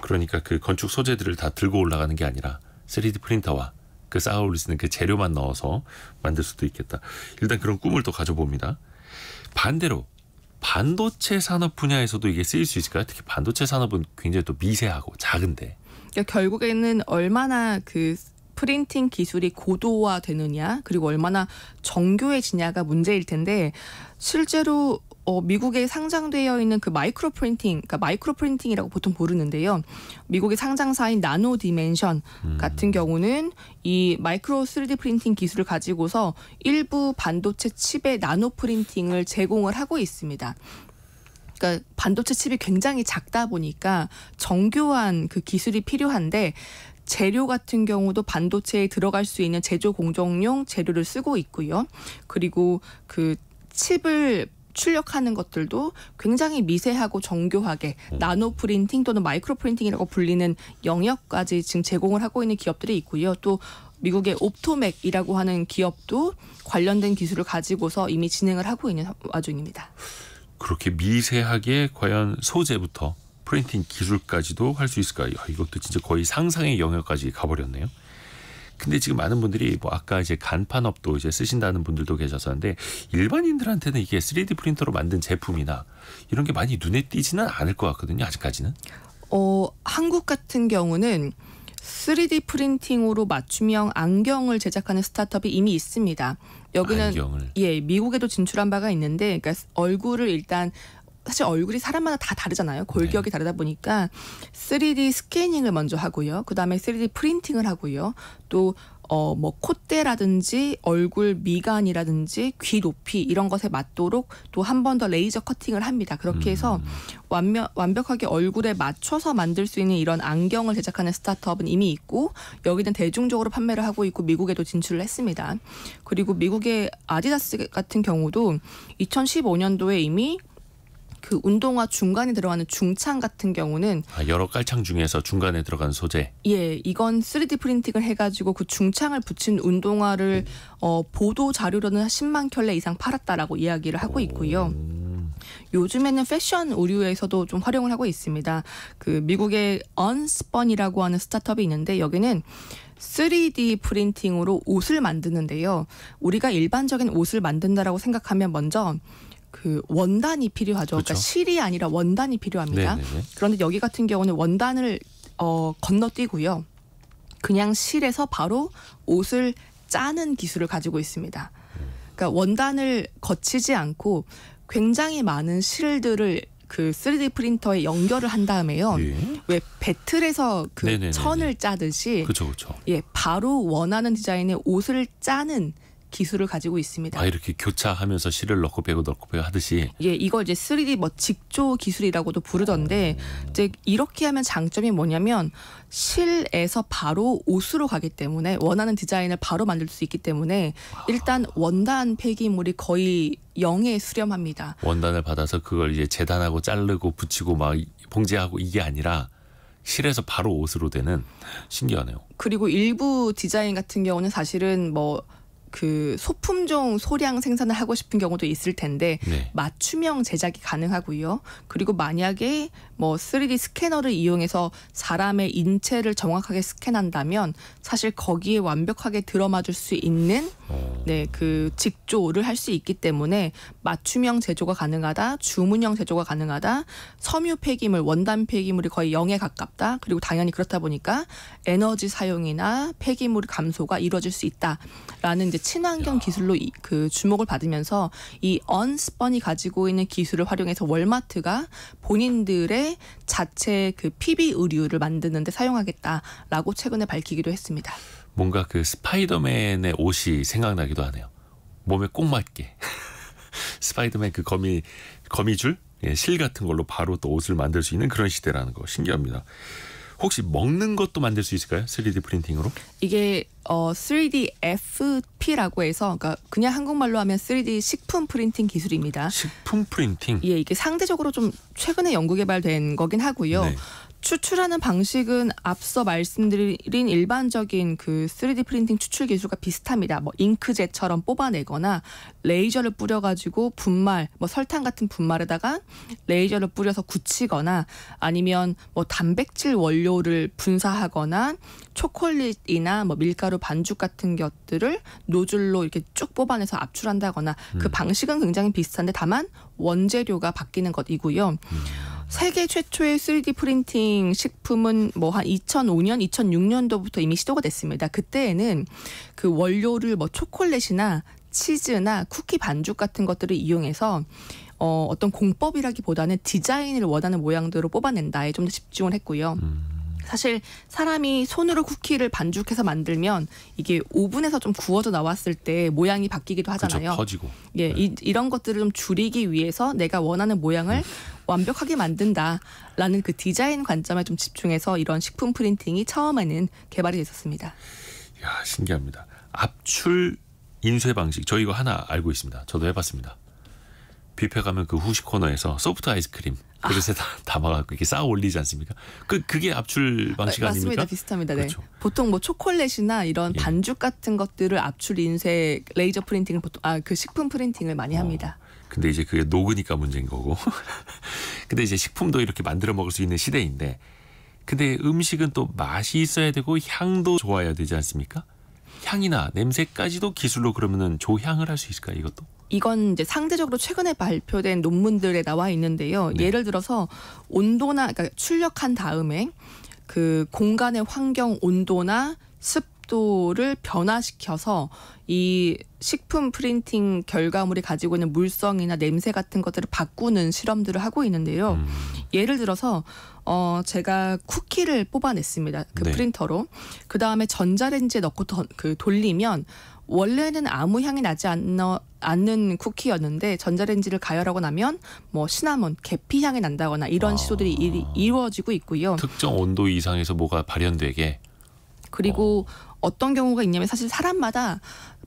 그러니까 그 건축 소재들을 다 들고 올라가는 게 아니라 3D 프린터와 그 쌓아 올릴 수 있는 그 재료만 넣어서 만들 수도 있겠다. 일단 그런 꿈을 또 가져봅니다. 반대로 반도체 산업 분야에서도 이게 쓰일 수 있을까요? 특히 반도체 산업은 굉장히 또 미세하고 작은데 그러니까 결국에는 얼마나 그 프린팅 기술이 고도화되느냐 그리고 얼마나 정교해지냐가 문제일 텐데 실제로 어, 미국에 상장되어 있는 그 마이크로 프린팅, 그러니까 마이크로 프린팅이라고 보통 부르는데요. 미국의 상장사인 나노 디멘션 음. 같은 경우는 이 마이크로 3D 프린팅 기술을 가지고서 일부 반도체 칩의 나노 프린팅을 제공을 하고 있습니다. 그러니까 반도체 칩이 굉장히 작다 보니까 정교한 그 기술이 필요한데 재료 같은 경우도 반도체에 들어갈 수 있는 제조 공정용 재료를 쓰고 있고요. 그리고 그 칩을 출력하는 것들도 굉장히 미세하고 정교하게 음. 나노 프린팅 또는 마이크로 프린팅이라고 불리는 영역까지 지금 제공을 하고 있는 기업들이 있고요. 또 미국의 옵토맥이라고 하는 기업도 관련된 기술을 가지고서 이미 진행을 하고 있는 와중입니다. 그렇게 미세하게 과연 소재부터 프린팅 기술까지도 할 수 있을까? 아, 이것도 진짜 거의 상상의 영역까지 가버렸네요. 근데 지금 많은 분들이 뭐 아까 이제 간판업도 이제 쓰신다는 분들도 계셨었는데 일반인들한테는 이게 3D 프린터로 만든 제품이나 이런 게 많이 눈에 띄지는 않을 것 같거든요. 아직까지는. 어, 한국 같은 경우는 3D 프린팅으로 맞춤형 안경을 제작하는 스타트업이 이미 있습니다. 여기는 안경을. 예 미국에도 진출한 바가 있는데 그러니까 얼굴을 일단 사실 얼굴이 사람마다 다 다르잖아요. 골격이 네. 다르다 보니까 3D 스캐닝을 먼저 하고요. 그다음에 3D 프린팅을 하고요. 또 어, 뭐 콧대라든지 얼굴 미간이라든지 귀 높이 이런 것에 맞도록 또 한 번 더 레이저 커팅을 합니다. 그렇게 해서 음. 완면, 완벽하게 얼굴에 맞춰서 만들 수 있는 이런 안경을 제작하는 스타트업은 이미 있고 여기는 대중적으로 판매를 하고 있고 미국에도 진출을 했습니다. 그리고 미국의 아디다스 같은 경우도 2015년도에 이미 그 운동화 중간에 들어가는 중창 같은 경우는 아, 여러 깔창 중에서 중간에 들어간 소재. 예, 이건 3D 프린팅을 해가지고 그 중창을 붙인 운동화를 어, 보도 자료로는 10만 켤레 이상 팔았다라고 이야기를 하고 있고요. 요즘에는 패션 의류에서도 좀 활용을 하고 있습니다. 그 미국의 언스펀이라고 하는 스타트업이 있는데 여기는 3D 프린팅으로 옷을 만드는데요. 우리가 일반적인 옷을 만든다라고 생각하면 먼저 그 원단이 필요하죠. 그러니까 그렇죠. 그러니까 실이 아니라 원단이 필요합니다. 네네네. 네, 네. 그런데 여기 같은 경우는 원단을 어, 건너뛰고요. 그냥 실에서 바로 옷을 짜는 기술을 가지고 있습니다. 그러니까 원단을 거치지 않고 굉장히 많은 실들을 그 3D 프린터에 연결을 한 다음에요. 예. 왜 배틀에서 그 네네네네. 네, 천을 짜듯이 그쵸, 그쵸. 예, 바로 원하는 디자인의 옷을 짜는 기술을 가지고 있습니다. 아 이렇게 교차하면서 실을 넣고 빼고 넣고 빼고 하듯이. 예, 이걸 이제 3D 뭐 직조 기술이라고도 부르던데 오. 이제 이렇게 하면 장점이 뭐냐면 실에서 바로 옷으로 가기 때문에 원하는 디자인을 바로 만들 수 있기 때문에 일단 원단 폐기물이 거의 영에 수렴합니다. 원단을 받아서 그걸 이제 재단하고 자르고 붙이고 막 봉제하고 이게 아니라 실에서 바로 옷으로 되는 신기하네요. 그리고 일부 디자인 같은 경우는 사실은 뭐그 소품종 소량 생산을 하고 싶은 경우도 있을 텐데 네. 맞춤형 제작이 가능하고요. 그리고 만약에 뭐 3D 스캐너를 이용해서 사람의 인체를 정확하게 스캔한다면 사실 거기에 완벽하게 들어맞을 수 있는 어. 네그 직조를 할 수 있기 때문에 맞춤형 제조가 가능하다, 주문형 제조가 가능하다, 섬유 폐기물, 원단 폐기물이 거의 영에 가깝다. 그리고 당연히 그렇다 보니까 에너지 사용이나 폐기물 감소가 이루어질 수 있다라는 이제 친환경 야. 기술로 이, 그 주목을 받으면서 이 언스펀이 가지고 있는 기술을 활용해서 월마트가 본인들의 자체 그 PB 의류를 만드는 데 사용하겠다라고 최근에 밝히기도 했습니다. 뭔가 그 스파이더맨의 옷이 생각나기도 하네요. 몸에 꼭 맞게. 스파이더맨 그 거미 거미줄 예, 실 같은 걸로 바로 또 옷을 만들 수 있는 그런 시대라는 거 신기합니다. 혹시 먹는 것도 만들 수 있을까요? 3D 프린팅으로? 이게 어 3D FP라고 해서 그러니까 그냥 한국말로 하면 3D 식품 프린팅 기술입니다. 식품 프린팅? 예, 이게 상대적으로 좀 최근에 연구 개발된 거긴 하고요. 네. 추출하는 방식은 앞서 말씀드린 일반적인 그 3D 프린팅 추출 기술과 비슷합니다. 뭐 잉크젯처럼 뽑아내거나 레이저를 뿌려가지고 분말, 뭐 설탕 같은 분말에다가 레이저를 뿌려서 굳히거나 아니면 뭐 단백질 원료를 분사하거나 초콜릿이나 뭐 밀가루 반죽 같은 것들을 노즐로 이렇게 쭉 뽑아내서 압출한다거나 그 음. 방식은 굉장히 비슷한데 다만 원재료가 바뀌는 것이고요. 음. 세계 최초의 3D 프린팅 식품은 뭐 한 2005년, 2006년도부터 이미 시도가 됐습니다. 그때에는 그 원료를 뭐 초콜릿이나 치즈나 쿠키 반죽 같은 것들을 이용해서 어, 어떤 공법이라기보다는 디자인을 원하는 모양대로 뽑아낸다에 좀 더 집중을 했고요. 음. 사실 사람이 손으로 쿠키를 반죽해서 만들면 이게 오븐에서 좀 구워져 나왔을 때 모양이 바뀌기도 하잖아요. 그쵸, 예, 네. 이, 런 것들을 좀 줄이기 위해서 내가 원하는 모양을 음. 완벽하게 만든다라는 그 디자인 관점에 좀 집중해서 이런 식품 프린팅이 처음에는 개발이 됐었습니다. 야 신기합니다. 압출 인쇄 방식 저 이거 하나 알고 있습니다. 저도 해봤습니다. 뷔페 가면 그 후식 코너에서 소프트 아이스크림 그릇에 다 담아갖고 이렇게 쌓아 올리지 않습니까? 그 그게 압출 방식 아, 맞습니다. 아닙니까? 비슷합니다. 네. 그렇죠. 네. 보통 뭐 초콜릿이나 이런 예. 반죽 같은 것들을 압출 인쇄 레이저 프린팅을 보통 아 그 식품 프린팅을 많이 어. 합니다. 근데 이제 그게 녹으니까 문제인 거고. 근데 이제 식품도 이렇게 만들어 먹을 수 있는 시대인데 근데 음식은 또 맛이 있어야 되고 향도 좋아야 되지 않습니까? 향이나 냄새까지도 기술로 그러면은 조향을 할 수 있을까 이것도? 이건 이제 상대적으로 최근에 발표된 논문들에 나와 있는데요. 네. 예를 들어서 온도나 그러니까 출력한 다음에 그 공간의 환경 온도나 습도를 변화시켜서 이 식품 프린팅 결과물이 가지고 있는 물성이나 냄새 같은 것들을 바꾸는 실험들을 하고 있는데요. 음. 예를 들어서 어 제가 쿠키를 뽑아냈습니다. 그 네. 프린터로. 그다음에 전자레인지에 넣고 더, 그 돌리면 원래는 아무 향이 나지 않나, 않는 쿠키였는데 전자레인지를 가열하고 나면 뭐 시나몬, 계피 향이 난다거나 이런 아. 시도들이 일, 이루어지고 있고요. 특정 온도 이상에서 뭐가 발현되게. 그리고 어. 어떤 경우가 있냐면 사실 사람마다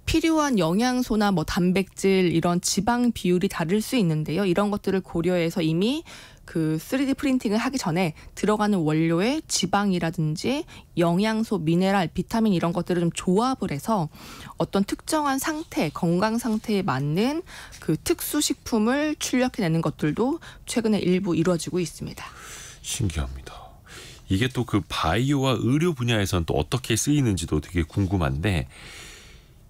필요한 영양소나 뭐 단백질 이런 지방 비율이 다를 수 있는데요. 이런 것들을 고려해서 이미 그 3D 프린팅을 하기 전에 들어가는 원료의 지방이라든지 영양소, 미네랄, 비타민 이런 것들을 좀 조합을 해서 어떤 특정한 상태, 건강 상태에 맞는 그 특수 식품을 출력해내는 것들도 최근에 일부 이루어지고 있습니다. 신기합니다. 이게 또 그 바이오와 의료 분야에서는 또 어떻게 쓰이는지도 되게 궁금한데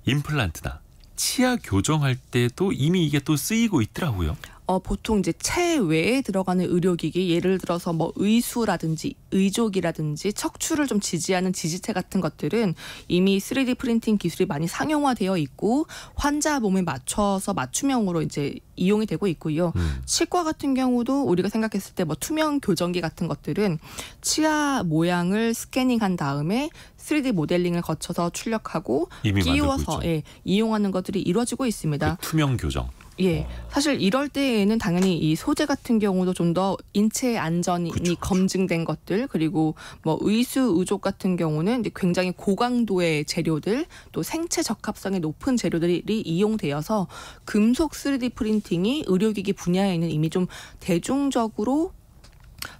임플란트나 치아 교정할 때도 이미 이게 또 쓰이고 있더라고요. 어, 보통 이제 체외에 들어가는 의료기기 예를 들어서 뭐 의수라든지 의족이라든지 척추를 좀 지지하는 지지체 같은 것들은 이미 3D 프린팅 기술이 많이 상용화되어 있고 환자 몸에 맞춰서 맞춤형으로 이제 이용이 되고 있고요. 음. 치과 같은 경우도 우리가 생각했을 때 뭐 투명 교정기 같은 것들은 치아 모양을 스캐닝한 다음에 3D 모델링을 거쳐서 출력하고 끼워서 예, 이용하는 것들이 이루어지고 있습니다. 그 투명 교정. 예. 어. 사실 이럴 때에는 당연히 이 소재 같은 경우도 좀 더 인체 안전이 그쵸, 검증된 것들 그리고 뭐 의수 의족 같은 경우는 굉장히 고강도의 재료들 또 생체 적합성이 높은 재료들이 이용되어서 금속 3D 프린팅이 의료기기 분야에는 이미 좀 대중적으로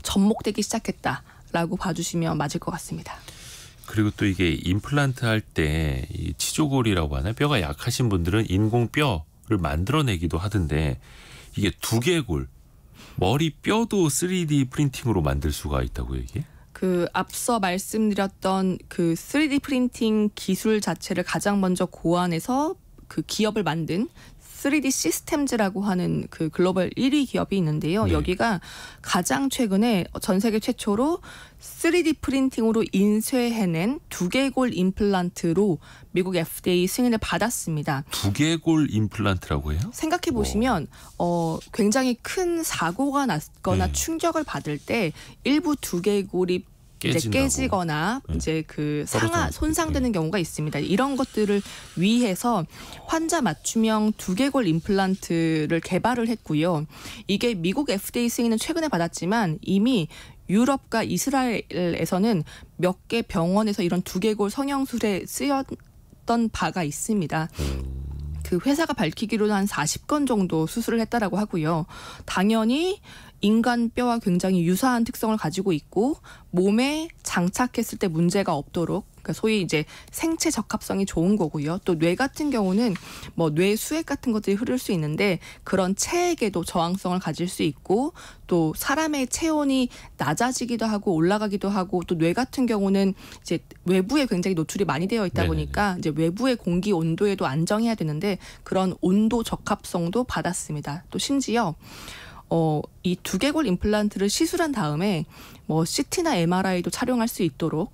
접목되기 시작했다라고 봐주시면 맞을 것 같습니다. 그리고 또 이게 임플란트 할 때 치조골이라고 하나 뼈가 약하신 분들은 인공뼈 만들어내기도 하던데 이게 두개골 머리 뼈도 3D 프린팅으로 만들 수가 있다고요 이게? 그 앞서 말씀드렸던 그 3D 프린팅 기술 자체를 가장 먼저 고안해서 그 기업을 만든 3D 시스템즈라고 하는 그 글로벌 1위 기업이 있는데요. 네. 여기가 가장 최근에 전 세계 최초로 3D 프린팅으로 인쇄해낸 두개골 임플란트로 미국 FDA 승인을 받았습니다. 두개골 임플란트라고 해요? 생각해 보시면 어, 굉장히 큰 사고가 났거나 네. 충격을 받을 때 일부 두개골이 깨진다고. 이제 깨지거나 네. 이제 그 상하 손상되는 경우가 있습니다. 이런 것들을 위해서 환자 맞춤형 두개골 임플란트를 개발을 했고요. 이게 미국 FDA 승인은 최근에 받았지만 이미 유럽과 이스라엘에서는 몇 개 병원에서 이런 두개골 성형술에 쓰였던 바가 있습니다. 음. 그 회사가 밝히기로는 한 40건 정도 수술을 했다라고 하고요. 당연히 인간 뼈와 굉장히 유사한 특성을 가지고 있고 몸에 장착했을 때 문제가 없도록 그러니까 소위 이제 생체 적합성이 좋은 거고요. 또 뇌 같은 경우는 뭐 뇌 수액 같은 것들이 흐를 수 있는데 그런 체액에도 저항성을 가질 수 있고 또 사람의 체온이 낮아지기도 하고 올라가기도 하고 또 뇌 같은 경우는 이제 외부에 굉장히 노출이 많이 되어 있다 보니까 이제 외부의 공기 온도에도 안정해야 되는데 그런 온도 적합성도 받았습니다. 또 심지어 어, 이 두개골 임플란트를 시술한 다음에 뭐 CT나 MRI도 촬영할 수 있도록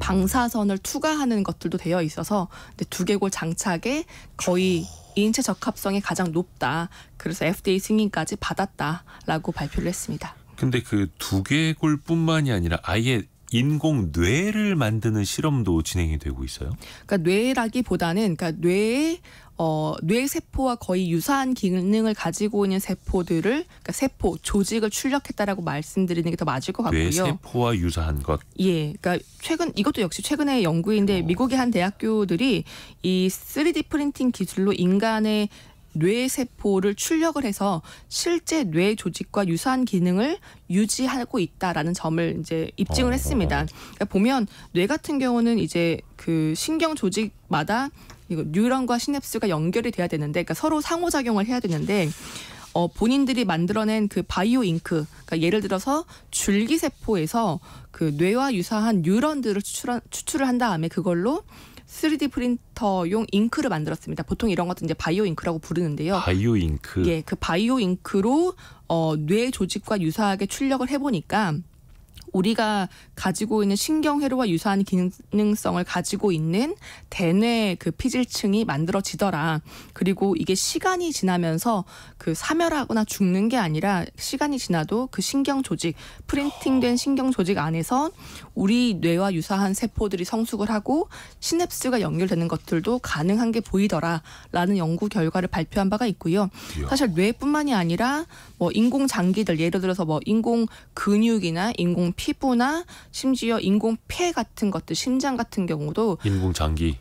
방사선을 투과하는 것들도 되어 있어서 두개골 장착에 거의 인체 적합성이 가장 높다. 그래서 FDA 승인까지 받았다라고 발표를 했습니다. 근데 그 두개골뿐만이 아니라 아예 인공 뇌를 만드는 실험도 진행이 되고 있어요. 그러니까 뇌라기보다는 그러니까 뇌에 어, 뇌세포와 거의 유사한 기능을 가지고 있는 세포들을 그러니까 세포 조직을 출력했다라고 말씀드리는 게 더 맞을 것 같고요. 뇌세포와 유사한 것. 예, 그러니까 최근 이것도 역시 최근의 연구인데 어. 미국의 한 대학교들이 이 3D 프린팅 기술로 인간의 뇌세포를 출력을 해서 실제 뇌 조직과 유사한 기능을 유지하고 있다라는 점을 이제 입증을 어. 했습니다. 그러니까 보면 뇌 같은 경우는 이제 그 신경 조직마다 이거 뉴런과 시냅스가 연결이 돼야 되는데 그러니까 서로 상호작용을 해야 되는데 어, 본인들이 만들어낸 그 바이오 잉크, 그러니까 예를 들어서 줄기세포에서 그 뇌와 유사한 뉴런들을 추출한, 추출을 한 다음에 그걸로 3D 프린터용 잉크를 만들었습니다. 보통 이런 것들 이제 바이오 잉크라고 부르는데요. 바이오 잉크. 예, 그 바이오 잉크로 어, 뇌 조직과 유사하게 출력을 해보니까 우리가 가지고 있는 신경회로와 유사한 기능성을 가지고 있는 대뇌 그 피질층이 만들어지더라. 그리고 이게 시간이 지나면서 그 사멸하거나 죽는 게 아니라 시간이 지나도 그 신경 조직, 프린팅된 신경 조직 안에서 우리 뇌와 유사한 세포들이 성숙을 하고 시냅스가 연결되는 것들도 가능한 게 보이더라라는 연구 결과를 발표한 바가 있고요. 사실 뇌뿐만이 아니라 뭐 인공 장기들 예를 들어서 뭐 인공 근육이나 인공 피부나 심지어 인공 폐 같은 것들, 심장 같은 경우도 인공 장기.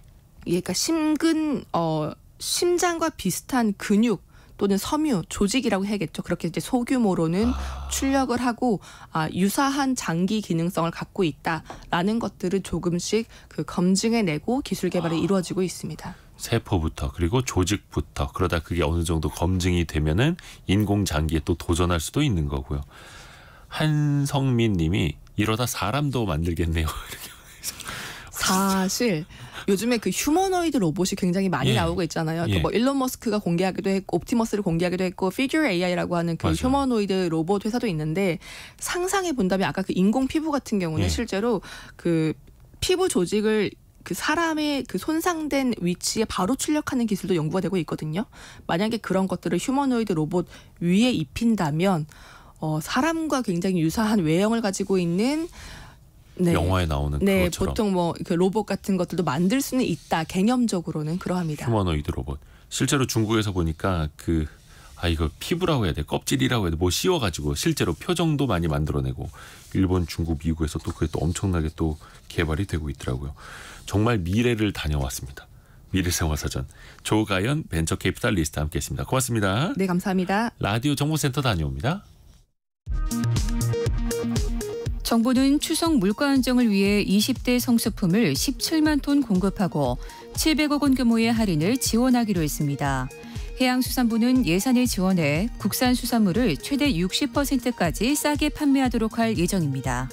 예, 그러니까 심근 어 심장과 비슷한 근육 또는 섬유 조직이라고 해야겠죠. 그렇게 이제 소규모로는 아... 출력을 하고 아, 유사한 장기 기능성을 갖고 있다라는 것들을 조금씩 그 검증해내고 기술 개발이 아... 이루어지고 있습니다. 세포부터 그리고 조직부터 그러다 그게 어느 정도 검증이 되면은 인공 장기에 또 도전할 수도 있는 거고요. 한성민 님이 이러다 사람도 만들겠네요. 사실 요즘에 그 휴머노이드 로봇이 굉장히 많이 예. 나오고 있잖아요. 예. 뭐 일론 머스크가 공개하기도 했고 옵티머스를 공개하기도 했고 피규어 AI라고 하는 그 맞아요. 휴머노이드 로봇 회사도 있는데 상상해 본다면 아까 그 인공 피부 같은 경우는 예. 실제로 그 피부 조직을 그 사람의 그 손상된 위치에 바로 출력하는 기술도 연구가 되고 있거든요. 만약에 그런 것들을 휴머노이드 로봇 위에 입힌다면 어, 사람과 굉장히 유사한 외형을 가지고 있는 네. 영화에 나오는 네, 것처럼 보통 뭐그 로봇 같은 것들도 만들 수는 있다. 개념적으로는 그러합니다. 휴머노이드 로봇. 실제로 중국에서 보니까 그 아 이거 피부라고 해야 돼 껍질이라고 해야 돼뭐 씌워가지고 실제로 표정도 많이 만들어내고 일본 중국 미국에서 또 그게 또 엄청나게 또 개발이 되고 있더라고요 정말 미래를 다녀왔습니다 미래생활사전 조가연 벤처 캐피탈 리스트 함께했습니다 고맙습니다 네 감사합니다 라디오 정보센터 다녀옵니다. 정부는 추석 물가 안정을 위해 20대 성수품을 17만 톤 공급하고 700억 원 규모의 할인을 지원하기로 했습니다. 해양수산부는 예산을 지원해 국산 수산물을 최대 60%까지 싸게 판매하도록 할 예정입니다.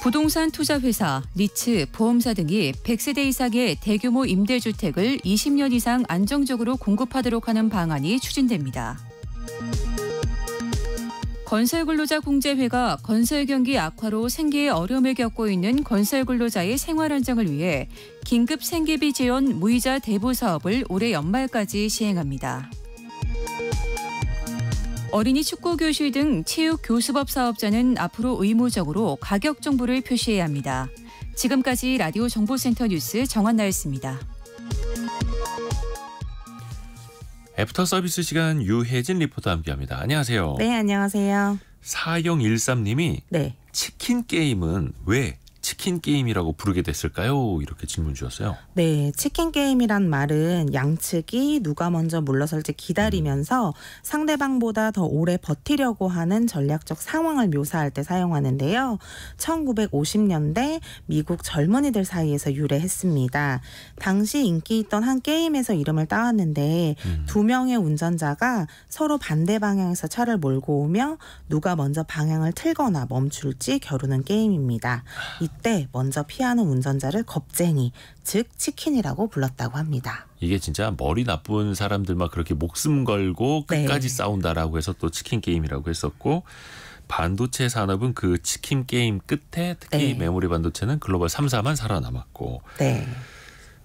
부동산 투자 회사, 리츠, 보험사 등이 100세대 이상의 대규모 임대주택을 20년 이상 안정적으로 공급하도록 하는 방안이 추진됩니다. 건설 근로자 공제회가 건설 경기 악화로 생계에 어려움을 겪고 있는 건설 근로자의 생활 안정을 위해 긴급 생계비 지원 무이자 대부 사업을 올해 연말까지 시행합니다. 어린이 축구 교실 등 체육 교수법 사업자는 앞으로 의무적으로 가격 정보를 표시해야 합니다. 지금까지 라디오 정보센터 뉴스 정한나였습니다. 애프터 서비스 시간 유혜진 리포터 함께합니다. 안녕하세요. 네, 안녕하세요. 4013님이 네. 치킨 게임은 왜 치킨 게임이라고 부르게 됐을까요? 이렇게 질문 주셨어요. 네, 치킨 게임이란 말은 양측이 누가 먼저 물러설지 기다리면서 음. 상대방보다 더 오래 버티려고 하는 전략적 상황을 묘사할 때 사용하는데요. 1950년대 미국 젊은이들 사이에서 유래했습니다. 당시 인기 있던 한 게임에서 이름을 따왔는데 음. 두 명의 운전자가 서로 반대 방향에서 차를 몰고 오며 누가 먼저 방향을 틀거나 멈출지 겨루는 게임입니다. 이때 먼저 피하는 운전자를 겁쟁이, 즉 치킨이라고 불렀다고 합니다. 이게 진짜 머리 나쁜 사람들만 그렇게 목숨 걸고 끝까지 네. 싸운다라고 해서 또 치킨 게임이라고 했었고 반도체 산업은 그 치킨 게임 끝에 특히 네. 메모리 반도체는 글로벌 3사만 살아남았고 네.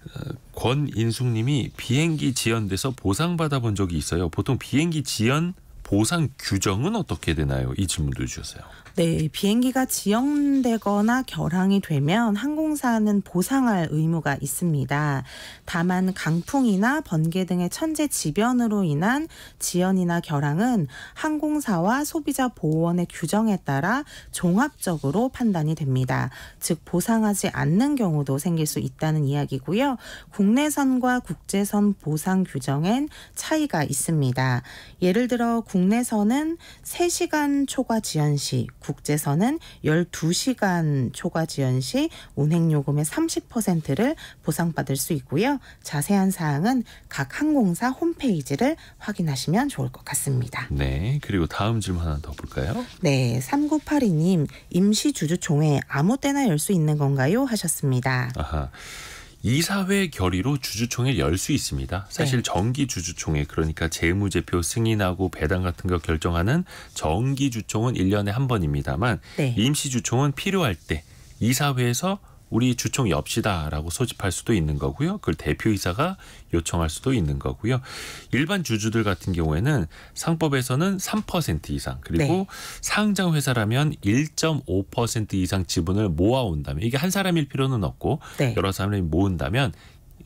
어, 권인숙님이 비행기 지연돼서 보상 받아본 적이 있어요. 보통 비행기 지연 보상 규정은 어떻게 되나요? 이 질문도 주셨어요. 네, 비행기가 지연되거나 결항이 되면 항공사는 보상할 의무가 있습니다. 다만 강풍이나 번개 등의 천재 지변으로 인한 지연이나 결항은 항공사와 소비자 보호원의 규정에 따라 종합적으로 판단이 됩니다. 즉 보상하지 않는 경우도 생길 수 있다는 이야기고요. 국내선과 국제선 보상 규정엔 차이가 있습니다. 예를 들어 국내선은 3시간 초과 지연 시 국제선은 12시간 초과 지연 시 운행 요금의 30%를 보상받을 수 있고요. 자세한 사항은 각 항공사 홈페이지를 확인하시면 좋을 것 같습니다. 네. 그리고 다음 질문 하나 더 볼까요? 네. 3982님 임시 주주 총회 아무 때나 열 수 있는 건가요? 하셨습니다. 아하. 이사회 결의로 주주총회 를열 수 있습니다. 사실 네. 정기 주주총회 그러니까 재무제표 승인하고 배당 같은 거 결정하는 정기 주총은 1년에한 번입니다만 네. 임시 주총은 필요할 때 이사회에서 우리 주총 엽시다라고 소집할 수도 있는 거고요. 그걸 대표이사가 요청할 수도 있는 거고요. 일반 주주들 같은 경우에는 상법에서는 3% 이상 그리고 네. 상장 회사라면 1.5% 이상 지분을 모아온다면 이게 한 사람일 필요는 없고 네. 여러 사람이 모은다면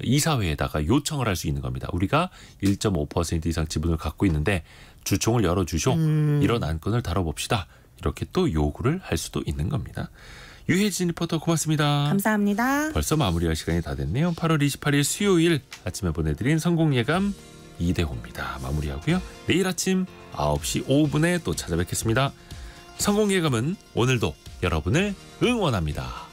이사회에다가 요청을 할 수 있는 겁니다. 우리가 1.5% 이상 지분을 갖고 있는데 주총을 열어주쇼. 음. 이런 안건을 다뤄봅시다. 이렇게 또 요구를 할 수도 있는 겁니다. 유혜진 리포터 고맙습니다. 감사합니다. 벌써 마무리할 시간이 다 됐네요. 8월 28일 수요일 아침에 보내드린 성공 예감 이대호입니다. 마무리하고요. 내일 아침 9시 5분에 또 찾아뵙겠습니다. 성공 예감은 오늘도 여러분을 응원합니다.